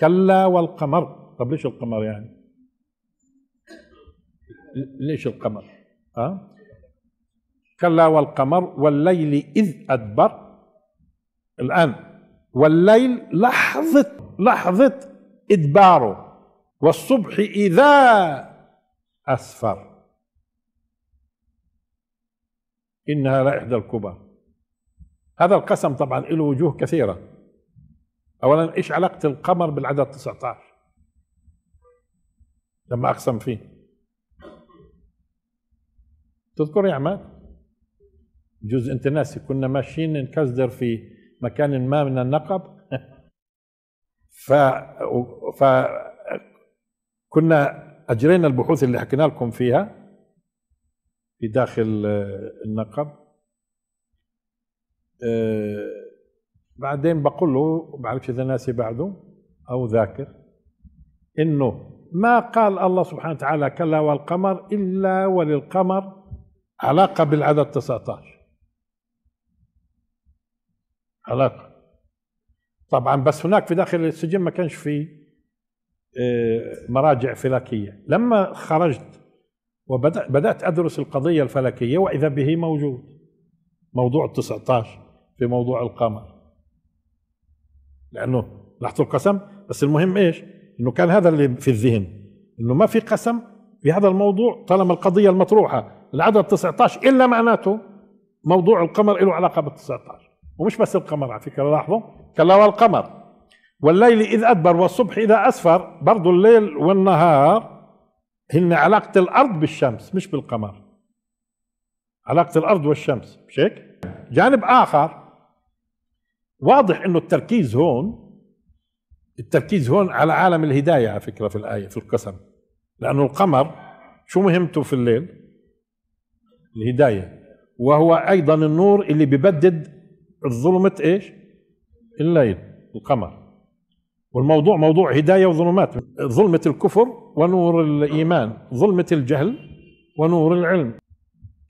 كلا والقمر طب ليش القمر يعني ليش القمر أه؟ كلا والقمر والليل إذ أدبر الآن والليل لحظة لحظة إدباره والصبح إذا أسفر إنها لإحدى الكبر هذا القسم طبعا له وجوه كثيرة اولا ايش علاقه القمر بالعدد 19 لما اقسم فيه تذكر يا عماد جزء انت ناسي كنا ماشيين نكزدر في مكان ما من النقب ف ف كنا اجرينا البحوث اللي حكينا لكم فيها في داخل آه، النقب أه بعدين بقول له بعرفش اذا ناسي بعده او ذاكر انه ما قال الله سبحانه وتعالى كلا والقمر الا وللقمر علاقه بالعدد 19 علاقه طبعا بس هناك في داخل السجن ما كانش في آه، مراجع فلكيه لما خرجت وبدات ادرس القضيه الفلكيه واذا به موجود موضوع 19 في موضوع القمر لانه لحظه القسم بس المهم ايش انه كان هذا اللي في الذهن انه ما في قسم في هذا الموضوع طالما القضيه المطروحه العدد 19 الا معناته موضوع القمر له علاقه بال 19 ومش بس القمر على فكره لاحظوا كلا والقمر والليل اذ ادبر والصبح اذا اسفر برضه الليل والنهار هن علاقه الارض بالشمس مش بالقمر علاقه الارض والشمس مش هيك؟ جانب اخر واضح انه التركيز هون التركيز هون على عالم الهدايه على فكره في الايه في القسم لانه القمر شو مهمته في الليل؟ الهدايه وهو ايضا النور اللي ببدد ظلمه ايش؟ الليل القمر والموضوع موضوع هدايه وظلمات ظلمه الكفر ونور الايمان ظلمه الجهل ونور العلم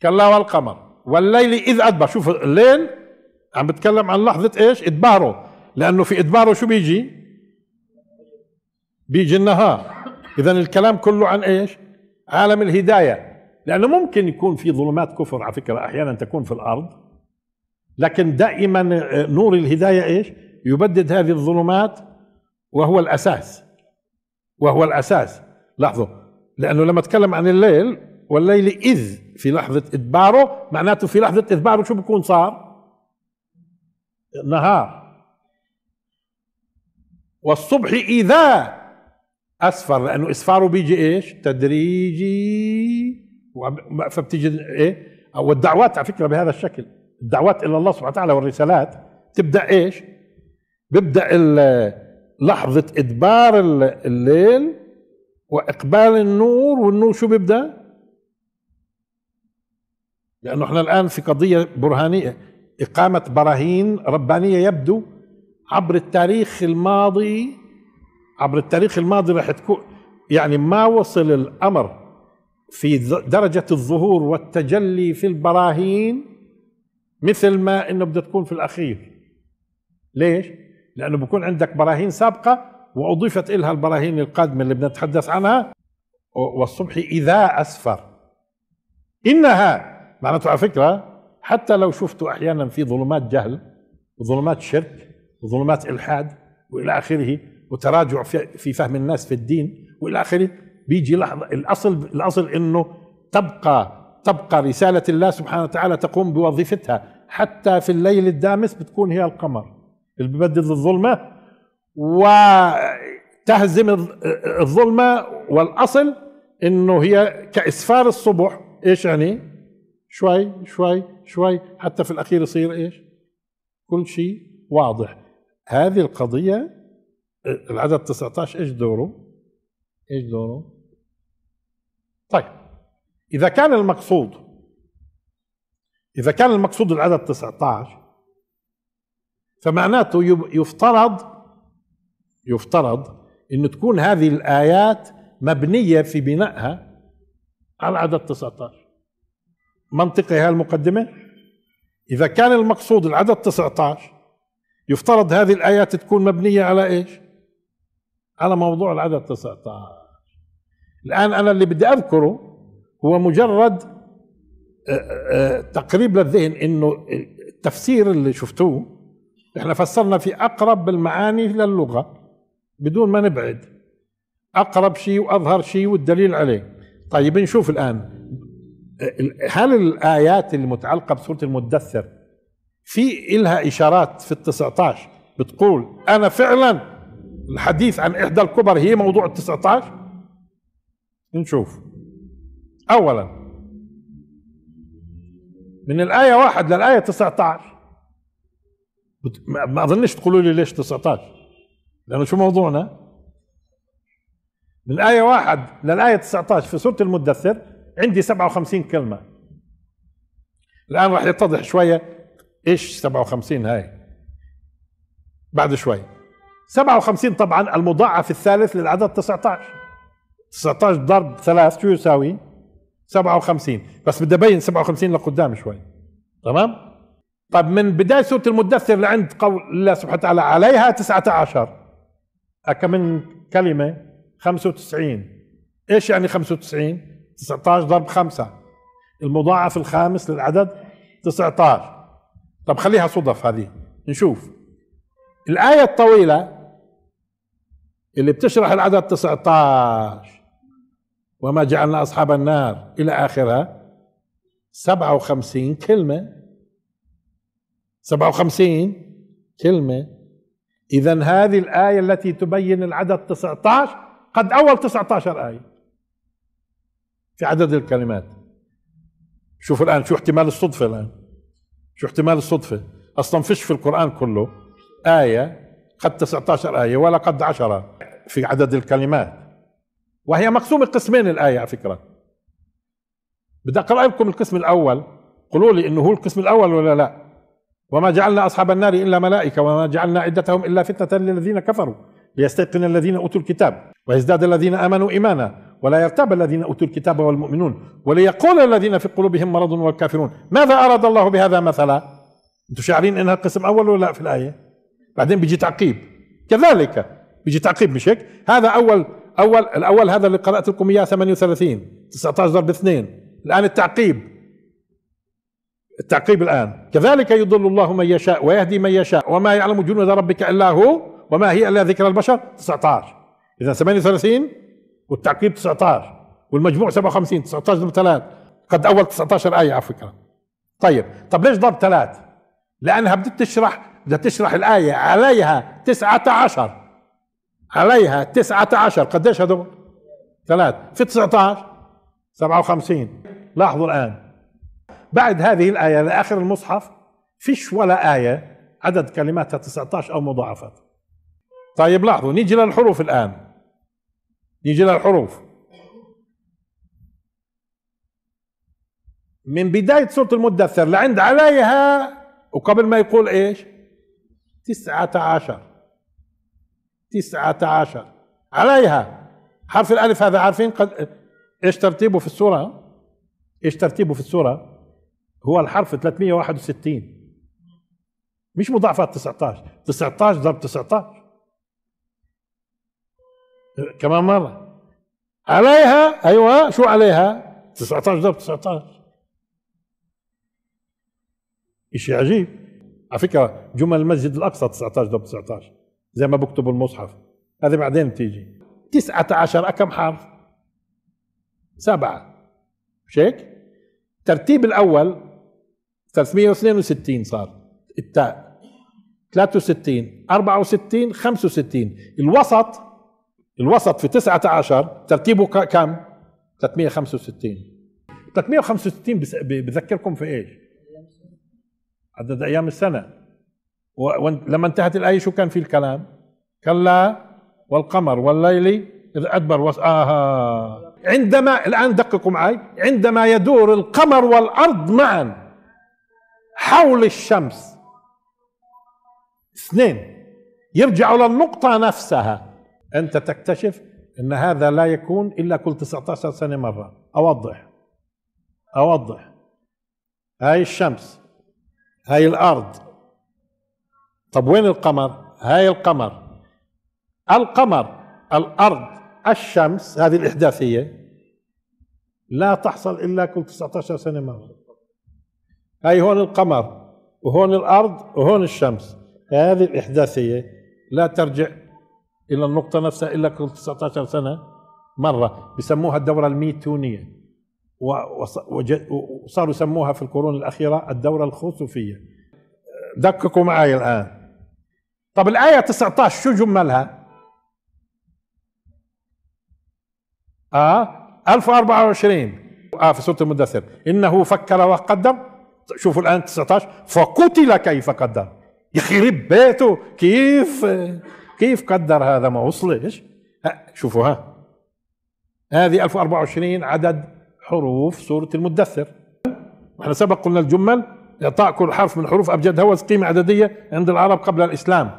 كلا والقمر والليل اذ ادبر شوف الليل عم بتكلم عن لحظة ايش ادباره لانه في ادباره شو بيجي بيجي النهار اذا الكلام كله عن ايش عالم الهداية لانه ممكن يكون في ظلمات كفر على فكرة احيانا تكون في الارض لكن دائما آه، نور الهداية ايش يبدد هذه الظلمات وهو الاساس وهو الاساس لاحظوا لانه لما اتكلم عن الليل والليل اذ في لحظه ادباره معناته في لحظه ادباره شو بيكون صار؟ نهار والصبح إذا أسفر لأنه إسفاره بيجي إيش تدريجي فبتجي إيه أو الدعوات على فكرة بهذا الشكل الدعوات إلى الله سبحانه وتعالى والرسالات تبدأ إيش بيبدأ لحظة إدبار الليل وإقبال النور والنور شو بيبدأ لأنه احنا الآن في قضية برهانية إقامة براهين ربانية يبدو عبر التاريخ الماضي عبر التاريخ الماضي راح تكون يعني ما وصل الأمر في درجة الظهور والتجلي في البراهين مثل ما انه بدها تكون في الاخير ليش؟ لانه بكون عندك براهين سابقة واضيفت الها البراهين القادمة اللي بدنا نتحدث عنها والصبح اذا اسفر انها معناته على فكرة حتى لو شفتوا احيانا في ظلمات جهل وظلمات شرك وظلمات الحاد والى اخره وتراجع في فهم الناس في الدين والى اخره بيجي لحظه الاصل الاصل انه تبقى تبقى رساله الله سبحانه وتعالى تقوم بوظيفتها حتى في الليل الدامس بتكون هي القمر اللي ببدد الظلمه وتهزم الظلمه والاصل انه هي كاسفار الصبح ايش يعني؟ شوي شوي شوي حتى في الأخير يصير إيش كل شيء واضح هذه القضية العدد 19 إيش دوره إيش دوره طيب إذا كان المقصود إذا كان المقصود العدد 19 فمعناته يفترض يفترض أن تكون هذه الآيات مبنية في بنائها على عدد 19 منطقي المقدمة إذا كان المقصود العدد 19 يفترض هذه الآيات تكون مبنية على إيش على موضوع العدد 19 الآن أنا اللي بدي أذكره هو مجرد آه، آه، تقريب للذهن انه التفسير اللي شفتوه احنا فسرنا في اقرب المعاني للغه بدون ما نبعد اقرب شيء واظهر شيء والدليل عليه طيب نشوف الان هل الايات المتعلقه بسوره المدثر في إلها اشارات في ال 19 بتقول انا فعلا الحديث عن احدى الكبر هي موضوع ال 19 نشوف اولا من الايه واحد للايه 19 ما اظنش تقولوا لي ليش 19 لانه شو موضوعنا من آية واحد للآية 19 في سورة المدثر عندي 57 كلمه الان راح يتضح شويه ايش 57 هاي بعد شوي 57 طبعا المضاعف الثالث للعدد 19 19 ضرب 3 شو يساوي 57 بس بدي ابين 57 لقدام شوي تمام طيب من بدايه سوره المدثر لعند قول الله سبحانه وتعالى عليها 19 كم من كلمه 95 ايش يعني 95 19 ضرب 5 المضاعف الخامس للعدد 19 طب خليها صدف هذه نشوف الآية الطويلة اللي بتشرح العدد 19 وما جعلنا أصحاب النار إلى آخرها 57 كلمة 57 كلمة إذا هذه الآية التي تبين العدد 19 قد أول 19 آية في عدد الكلمات شوفوا الآن شو احتمال الصدفة الآن شو احتمال الصدفة أصلا فيش في القرآن كله آية قد 19 آية ولا قد 10 في عدد الكلمات وهي مقسومة قسمين الآية على فكرة بدي أقرأ لكم القسم الأول قولوا لي إنه هو القسم الأول ولا لا وما جعلنا أصحاب النار إلا ملائكة وما جعلنا عدتهم إلا فتنة للذين كفروا ليستيقن الذين أوتوا الكتاب ويزداد الذين آمنوا إيمانا ولا يرتاب الذين أوتوا الكتاب والمؤمنون وليقول الذين في قلوبهم مرض والكافرون ماذا أراد الله بهذا مثلا أنتم شاعرين إنها قسم أول ولا لا في الآية بعدين بيجي تعقيب كذلك بيجي تعقيب مش هيك هذا أول أول الأول هذا اللي قرأت لكم إياه 38 19 ضرب 2 الآن التعقيب التعقيب الآن كذلك يضل الله من يشاء ويهدي من يشاء وما يعلم جنود ربك إلا هو وما هي إلا ذكر البشر 19 إذا 38 والتعقيد 19 والمجموع 57 19 ضرب 3 قد اول 19 ايه على فكره طيب طب ليش ضرب 3 لانها بدها تشرح بدها تشرح الايه عليها 19 عليها 19 قديش هذول ثلاث في 19 57 لاحظوا الان بعد هذه الايه لاخر المصحف فيش ولا ايه عدد كلماتها 19 او مضاعفات طيب لاحظوا نيجي للحروف الان نيجي للحروف من بداية سورة المدثر لعند عليها وقبل ما يقول ايش تسعة عشر تسعة عشر عليها حرف الألف هذا عارفين قد ايش ترتيبه في السورة ايش ترتيبه في السورة هو الحرف 361 مش مضاعفات 19 19 ضرب 19 كمان مرة عليها أيوة شو عليها 19 ضرب 19 إشي عجيب على فكرة جمل المسجد الأقصى 19 ضرب 19 زي ما بكتبوا المصحف هذه بعدين بتيجي 19 كم حرف؟ سبعة مش هيك؟ الترتيب الأول 362 صار التاء 63 64 65 الوسط الوسط في 19 ترتيبه كم 365 365 بذكركم في ايش عدد ايام السنه ولما انتهت الايه شو كان في الكلام كلا والقمر والليل اذا ادبر وص... آه عندما الان دققوا معي عندما يدور القمر والارض معا حول الشمس اثنين يرجعوا للنقطه نفسها انت تكتشف ان هذا لا يكون الا كل 19 سنه مره اوضح اوضح هاي الشمس هاي الارض طب وين القمر هاي القمر القمر الارض الشمس هذه الاحداثيه لا تحصل الا كل 19 سنه مره هاي هون القمر وهون الارض وهون الشمس هذه الاحداثيه لا ترجع الى النقطه نفسها الا كل 19 سنه مره بسموها الدوره الميتونيه وصاروا يسموها في القرون الاخيره الدوره الخسوفيه دققوا معي الان طب الايه 19 شو جملها؟ اه 1024 اه في سوره المدثر انه فكر وقدم شوفوا الان 19 فقتل كيف قدر يخرب بيته كيف كيف قدر هذا ما وصلش شوفوا ها هذه 1024 عدد حروف سورة المدثر احنا سبق قلنا الجمل إعطاء كل حرف من حروف أبجد هوس قيمة عددية عند العرب قبل الإسلام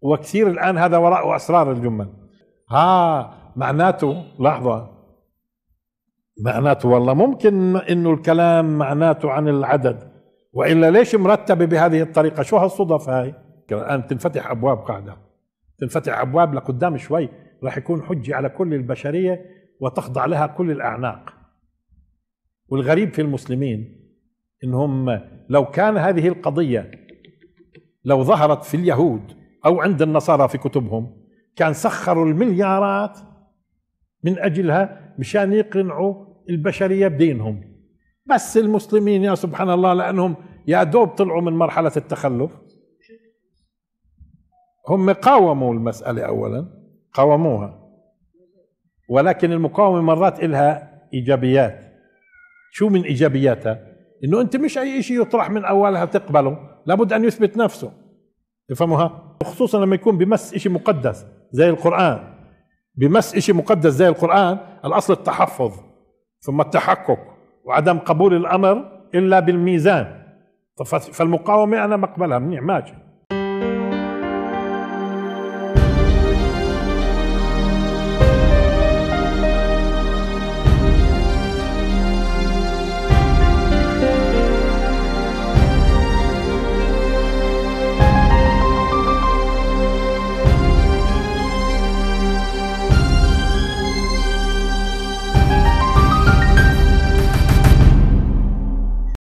وكثير الآن هذا وراءه أسرار الجمل ها معناته لحظة معناته والله ممكن انه الكلام معناته عن العدد والا ليش مرتبه بهذه الطريقه شو هالصدف هاي الآن تنفتح أبواب قاعدة تنفتح أبواب لقدام شوي راح يكون حجة على كل البشرية وتخضع لها كل الأعناق والغريب في المسلمين انهم لو كان هذه القضية لو ظهرت في اليهود أو عند النصارى في كتبهم كان سخروا المليارات من أجلها مشان يقنعوا البشرية بدينهم بس المسلمين يا سبحان الله لأنهم يا دوب طلعوا من مرحلة التخلف هم قاوموا المسألة أولا قاوموها ولكن المقاومة مرات إلها إيجابيات شو من إيجابياتها إنه أنت مش أي شيء يطرح من أولها تقبله لابد أن يثبت نفسه تفهموها خصوصا لما يكون بمس شيء مقدس زي القرآن بمس شيء مقدس زي القرآن الأصل التحفظ ثم التحقق وعدم قبول الأمر إلا بالميزان فالمقاومة أنا مقبلها منيح ماشي